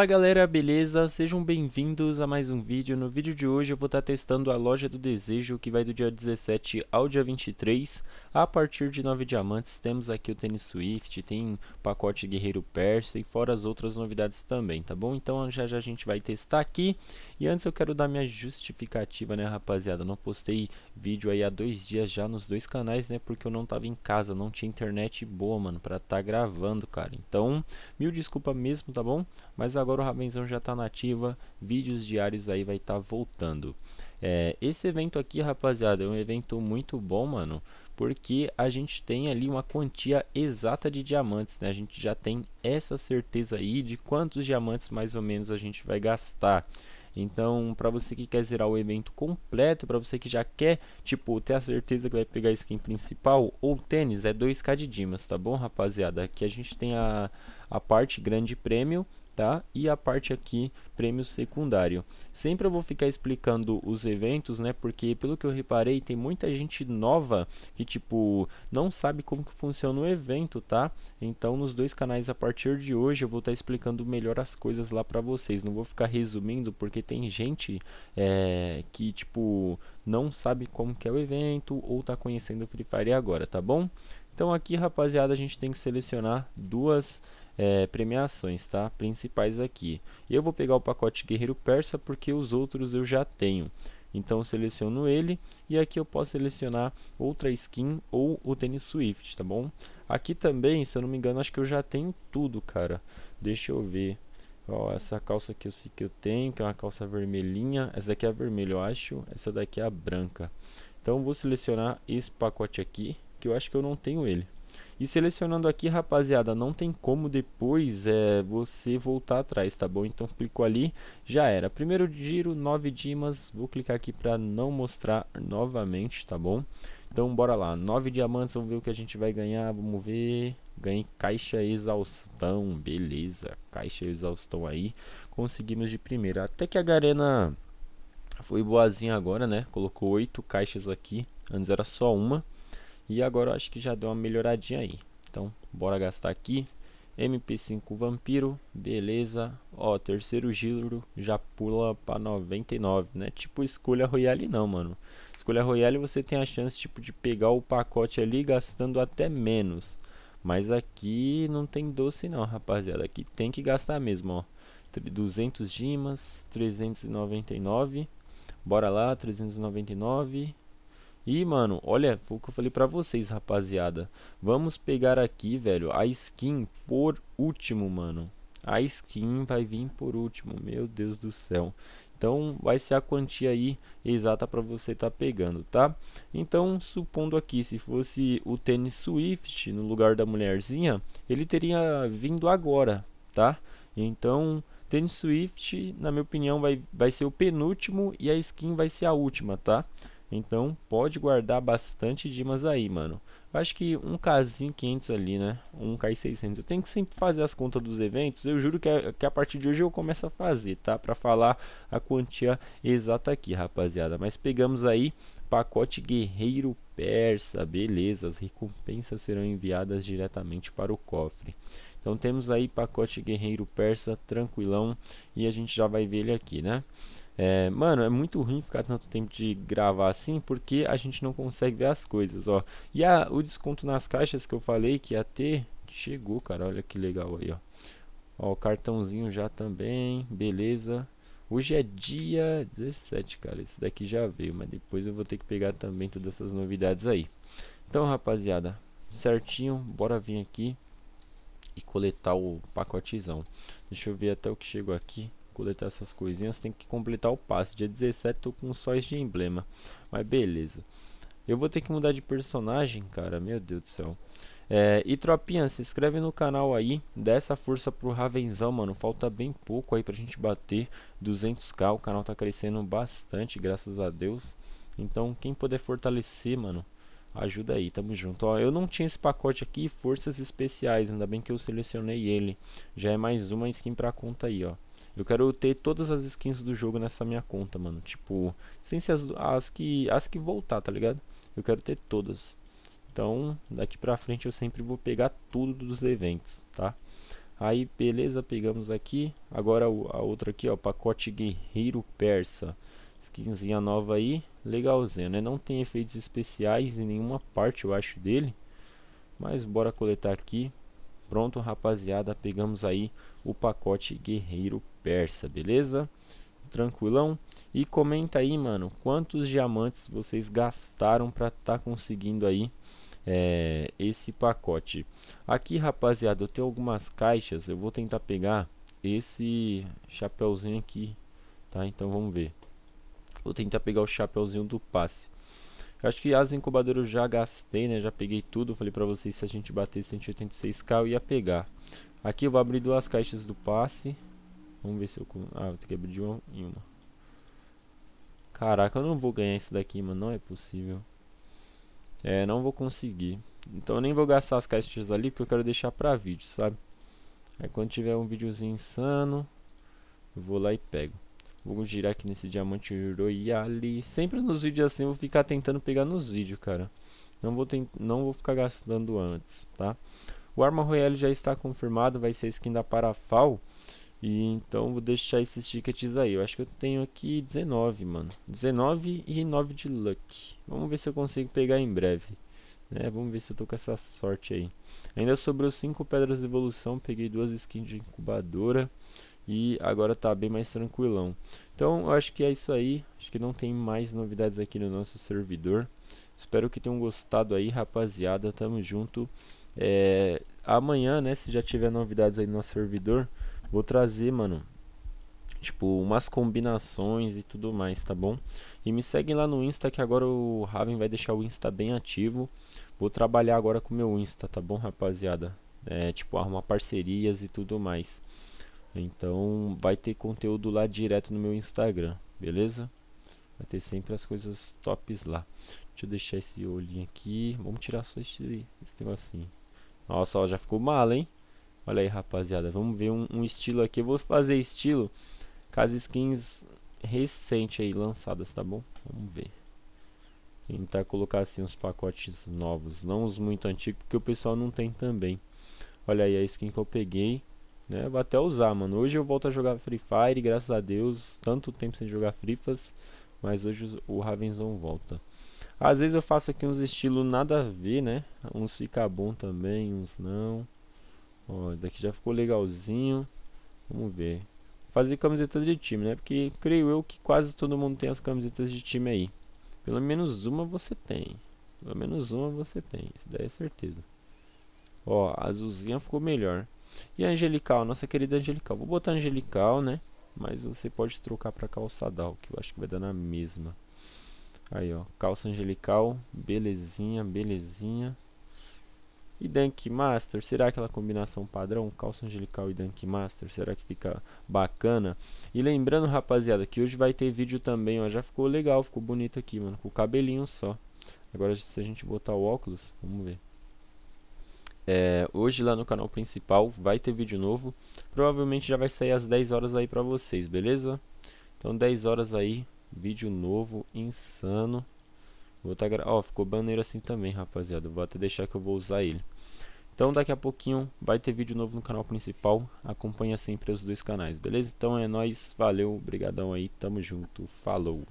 Fala galera, beleza? Sejam bem-vindos a mais um vídeo. No vídeo de hoje eu vou estar tá testando a Loja do Desejo, que vai do dia 17 ao dia 23. A partir de 9 diamantes temos aqui o tênis Swift, tem pacote Guerreiro Persa e fora as outras novidades também, tá bom? Então já já a gente vai testar aqui. E antes eu quero dar minha justificativa, né rapaziada? não postei vídeo aí há dois dias já nos dois canais, né? Porque eu não tava em casa, não tinha internet boa, mano, pra tá gravando, cara. Então, mil desculpa mesmo, tá bom? Mas agora Agora o Ravenzão já está nativa, vídeos diários aí vai estar tá voltando. É, esse evento aqui, rapaziada, é um evento muito bom, mano, porque a gente tem ali uma quantia exata de diamantes, né? A gente já tem essa certeza aí de quantos diamantes mais ou menos a gente vai gastar. Então, para você que quer zerar o evento completo, para você que já quer, tipo, ter a certeza que vai pegar a skin principal ou tênis, é 2k de dimas, tá bom, rapaziada? Aqui a gente tem a, a parte grande prêmio tá? E a parte aqui, prêmio secundário. Sempre eu vou ficar explicando os eventos, né? Porque pelo que eu reparei, tem muita gente nova que, tipo, não sabe como que funciona o evento, tá? Então, nos dois canais, a partir de hoje, eu vou estar tá explicando melhor as coisas lá pra vocês. Não vou ficar resumindo, porque tem gente é, que, tipo, não sabe como que é o evento ou tá conhecendo o Free Fire agora, tá bom? Então aqui, rapaziada, a gente tem que selecionar duas é, premiações tá? principais aqui. Eu vou pegar o pacote Guerreiro Persa porque os outros eu já tenho. Então seleciono ele e aqui eu posso selecionar outra skin ou o tênis Swift, tá bom? Aqui também, se eu não me engano, acho que eu já tenho tudo, cara. Deixa eu ver. Ó, essa calça que eu sei que eu tenho, que é uma calça vermelhinha. Essa daqui é a vermelha, eu acho. Essa daqui é a branca. Então vou selecionar esse pacote aqui, que eu acho que eu não tenho ele. E selecionando aqui, rapaziada, não tem como depois é, você voltar atrás, tá bom? Então clicou ali, já era. Primeiro giro, 9 dimas, vou clicar aqui para não mostrar novamente, tá bom? Então bora lá, 9 diamantes, vamos ver o que a gente vai ganhar, vamos ver... Ganhei caixa exaustão, beleza, caixa exaustão aí, conseguimos de primeira. Até que a Garena foi boazinha agora, né? Colocou 8 caixas aqui, antes era só uma. E agora eu acho que já deu uma melhoradinha aí. Então, bora gastar aqui. MP5 Vampiro, beleza. Ó, terceiro giro já pula pra 99, né? Tipo escolha Royale não, mano. Escolha Royale você tem a chance tipo de pegar o pacote ali gastando até menos. Mas aqui não tem doce não, rapaziada. Aqui tem que gastar mesmo, ó. 200 dimas, 399. Bora lá, 399. E, mano, olha, o que eu falei pra vocês, rapaziada. Vamos pegar aqui, velho, a skin por último, mano. A skin vai vir por último, meu Deus do céu. Então, vai ser a quantia aí exata para você estar tá pegando, tá? Então, supondo aqui, se fosse o tênis Swift no lugar da mulherzinha, ele teria vindo agora, tá? Então, tênis Swift, na minha opinião, vai, vai ser o penúltimo e a skin vai ser a última, tá? Então pode guardar bastante dimas aí, mano. Eu acho que um Kzinho 500 ali, né? Um K 600. Eu tenho que sempre fazer as contas dos eventos. Eu juro que a, é, que a partir de hoje eu começo a fazer, tá? Pra falar a quantia exata aqui, rapaziada. Mas pegamos aí pacote guerreiro persa, beleza. As recompensas serão enviadas diretamente para o cofre. Então temos aí pacote guerreiro persa, tranquilão. E a gente já vai ver ele aqui, né? É, mano, é muito ruim ficar tanto tempo de gravar assim, porque a gente não consegue ver as coisas, ó. E a, o desconto nas caixas que eu falei que ia ter, chegou, cara. Olha que legal aí, ó. Ó, o cartãozinho já também, beleza. Hoje é dia 17, cara. Esse daqui já veio, mas depois eu vou ter que pegar também todas essas novidades aí. Então, rapaziada, certinho, bora vir aqui e coletar o pacotezão. Deixa eu ver até o que chegou aqui coletar essas coisinhas, tem que completar o passe. Dia 17 tô com sóis de emblema. Mas beleza. Eu vou ter que mudar de personagem, cara. Meu Deus do céu. É, e tropinha, se inscreve no canal aí. Dá essa força pro Ravenzão, mano. Falta bem pouco aí pra gente bater 200k. O canal tá crescendo bastante, graças a Deus. Então, quem puder fortalecer, mano, ajuda aí. Tamo junto. Ó, eu não tinha esse pacote aqui, forças especiais. Ainda bem que eu selecionei ele. Já é mais uma skin pra conta aí, ó. Eu quero ter todas as skins do jogo nessa minha conta, mano. Tipo, sem ser as, as que, as que voltar, tá ligado? Eu quero ter todas. Então, daqui pra frente eu sempre vou pegar tudo dos eventos, tá? Aí, beleza, pegamos aqui. Agora a outra aqui, ó, pacote guerreiro persa. Skinzinha nova aí, legalzinha, né? Não tem efeitos especiais em nenhuma parte, eu acho, dele. Mas bora coletar aqui. Pronto, rapaziada, pegamos aí o pacote Guerreiro Persa, beleza? Tranquilão? E comenta aí, mano, quantos diamantes vocês gastaram para estar tá conseguindo aí é, esse pacote. Aqui, rapaziada, eu tenho algumas caixas, eu vou tentar pegar esse chapéuzinho aqui, tá? Então vamos ver. Vou tentar pegar o chapéuzinho do passe. Eu acho que as incubadoras eu já gastei, né? Já peguei tudo. Falei pra vocês se a gente bater 186k eu ia pegar. Aqui eu vou abrir duas caixas do passe. Vamos ver se eu... Ah, vou ter que abrir de uma em uma. Caraca, eu não vou ganhar isso daqui, mano. Não é possível. É, não vou conseguir. Então eu nem vou gastar as caixas ali porque eu quero deixar pra vídeo, sabe? Aí quando tiver um videozinho insano, eu vou lá e pego. Vou girar aqui nesse diamante royale. Sempre nos vídeos assim eu vou ficar tentando pegar nos vídeos, cara. Não vou, não vou ficar gastando antes, tá? O Arma Royale já está confirmado, vai ser a skin da Parafal. E então vou deixar esses tickets aí. Eu acho que eu tenho aqui 19, mano. 19 e 9 de luck. Vamos ver se eu consigo pegar em breve. Né? Vamos ver se eu tô com essa sorte aí. Ainda sobrou 5 pedras de evolução. Peguei duas skins de incubadora e agora tá bem mais tranquilão. Então eu acho que é isso aí, acho que não tem mais novidades aqui no nosso servidor. Espero que tenham gostado aí, rapaziada, tamo junto. É, amanhã, né, se já tiver novidades aí no nosso servidor, vou trazer, mano, tipo, umas combinações e tudo mais, tá bom? E me seguem lá no Insta que agora o Raven vai deixar o Insta bem ativo. Vou trabalhar agora com o meu Insta, tá bom, rapaziada? É, tipo, arrumar parcerias e tudo mais. Então vai ter conteúdo lá direto no meu Instagram, beleza? Vai ter sempre as coisas tops lá. Deixa eu deixar esse olhinho aqui. Vamos tirar só esse, esse assim. Nossa, ó, já ficou mal, hein? Olha aí, rapaziada. Vamos ver um, um estilo aqui. Eu vou fazer estilo com as skins recentes aí, lançadas, tá bom? Vamos ver. Tentar colocar assim uns pacotes novos. Não os muito antigos, porque o pessoal não tem também. Olha aí a skin que eu peguei. Né? Vou até usar, mano. Hoje eu volto a jogar Free Fire, graças a Deus. Tanto tempo sem jogar Frifas, mas hoje o Ravenzão volta. Às vezes eu faço aqui uns estilos nada a ver, né? Uns fica bom também, uns não. Ó, daqui já ficou legalzinho. Vamos ver. Fazer camiseta de time, né? Porque creio eu que quase todo mundo tem as camisetas de time aí. Pelo menos uma você tem. Pelo menos uma você tem. Isso daí é certeza. Ó, a azulzinha ficou melhor. E Angelical, nossa querida Angelical. Vou botar Angelical, né? Mas você pode trocar pra calçadal, que eu acho que vai dar na mesma. Aí, ó. Calça Angelical. Belezinha, belezinha. E Dunk Master, será aquela combinação padrão? Calça angelical e Dunk Master, será que fica bacana? E lembrando, rapaziada, que hoje vai ter vídeo também, ó. Já ficou legal, ficou bonito aqui, mano. Com o cabelinho só. Agora, se a gente botar o óculos, vamos ver. É, hoje lá no canal principal vai ter vídeo novo. Provavelmente já vai sair às 10 horas aí pra vocês, beleza? Então 10 horas aí, vídeo novo, insano. Vou tá gra... Ó, ficou banner assim também, rapaziada. Vou até deixar que eu vou usar ele. Então daqui a pouquinho vai ter vídeo novo no canal principal. Acompanha sempre os dois canais, beleza? Então é nóis, valeu, brigadão aí, tamo junto, falou!